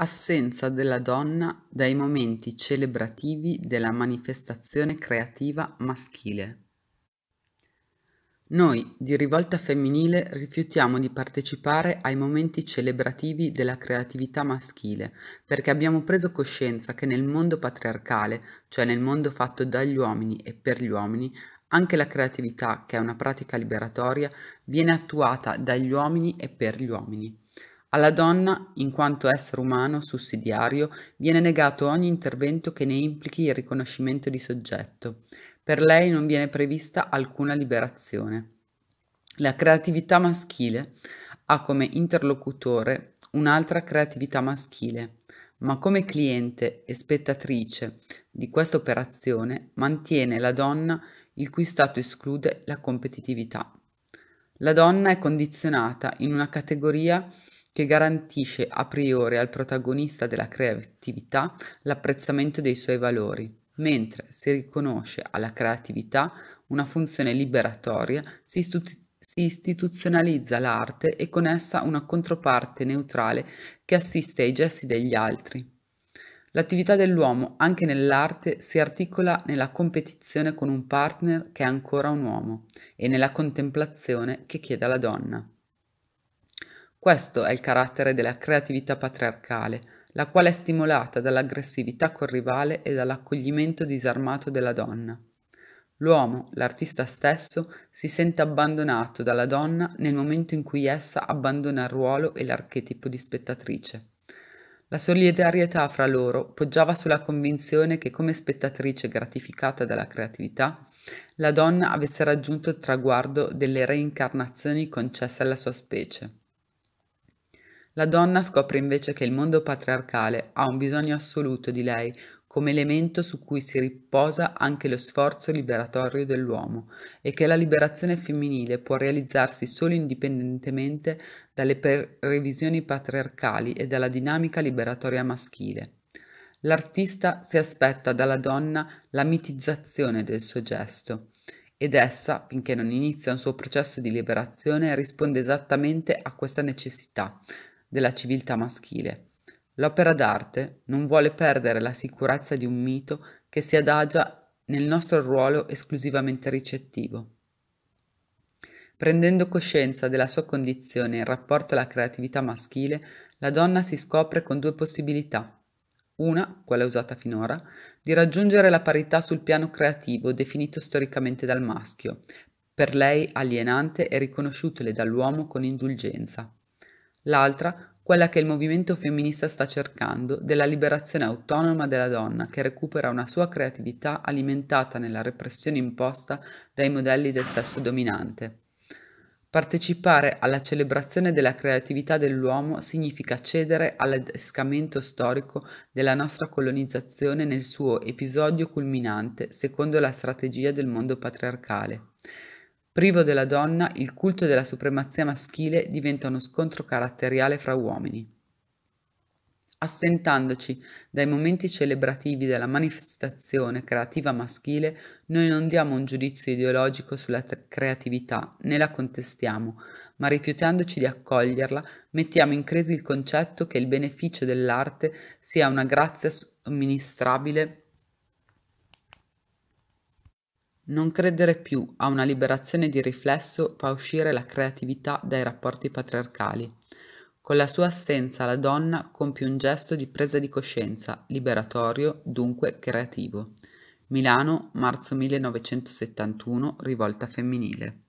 Assenza della donna dai momenti celebrativi della manifestazione creativa maschile. Noi di rivolta femminile rifiutiamo di partecipare ai momenti celebrativi della creatività maschile perché abbiamo preso coscienza che nel mondo patriarcale, cioè nel mondo fatto dagli uomini e per gli uomini, anche la creatività, che è una pratica liberatoria, viene attuata dagli uomini e per gli uomini. Alla donna, in quanto essere umano sussidiario, viene negato ogni intervento che ne implichi il riconoscimento di soggetto. Per lei non viene prevista alcuna liberazione. La creatività maschile ha come interlocutore un'altra creatività maschile, ma come cliente e spettatrice di questa operazione mantiene la donna il cui stato esclude la competitività. La donna è condizionata in una categoria che garantisce a priori al protagonista della creatività l'apprezzamento dei suoi valori, mentre si riconosce alla creatività una funzione liberatoria, si, istitu- si istituzionalizza l'arte e con essa una controparte neutrale che assiste ai gesti degli altri. L'attività dell'uomo anche nell'arte si articola nella competizione con un partner che è ancora un uomo e nella contemplazione che chiede alla donna. Questo è il carattere della creatività patriarcale, la quale è stimolata dall'aggressività col rivale e dall'accoglimento disarmato della donna. L'uomo, l'artista stesso, si sente abbandonato dalla donna nel momento in cui essa abbandona il ruolo e l'archetipo di spettatrice. La solidarietà fra loro poggiava sulla convinzione che come spettatrice gratificata dalla creatività, la donna avesse raggiunto il traguardo delle reincarnazioni concesse alla sua specie. La donna scopre invece che il mondo patriarcale ha un bisogno assoluto di lei come elemento su cui si riposa anche lo sforzo liberatorio dell'uomo e che la liberazione femminile può realizzarsi solo indipendentemente dalle previsioni patriarcali e dalla dinamica liberatoria maschile. L'artista si aspetta dalla donna la mitizzazione del suo gesto ed essa, finché non inizia un suo processo di liberazione, risponde esattamente a questa necessità, della civiltà maschile. L'opera d'arte non vuole perdere la sicurezza di un mito che si adagia nel nostro ruolo esclusivamente ricettivo. Prendendo coscienza della sua condizione in rapporto alla creatività maschile, la donna si scopre con due possibilità. Una, quella usata finora, di raggiungere la parità sul piano creativo definito storicamente dal maschio, per lei alienante e riconosciutole dall'uomo con indulgenza l'altra quella che il movimento femminista sta cercando, della liberazione autonoma della donna che recupera una sua creatività alimentata nella repressione imposta dai modelli del sesso dominante. Partecipare alla celebrazione della creatività dell'uomo significa cedere all'adescamento storico della nostra colonizzazione nel suo episodio culminante, secondo la strategia del mondo patriarcale. Privo della donna, il culto della supremazia maschile diventa uno scontro caratteriale fra uomini. Assentandoci dai momenti celebrativi della manifestazione creativa maschile, noi non diamo un giudizio ideologico sulla creatività né la contestiamo, ma rifiutandoci di accoglierla, mettiamo in crisi il concetto che il beneficio dell'arte sia una grazia somministrabile Non credere più a una liberazione di riflesso fa uscire la creatività dai rapporti patriarcali. Con la sua assenza la donna compie un gesto di presa di coscienza, liberatorio, dunque creativo. Milano, marzo 1971, rivolta femminile.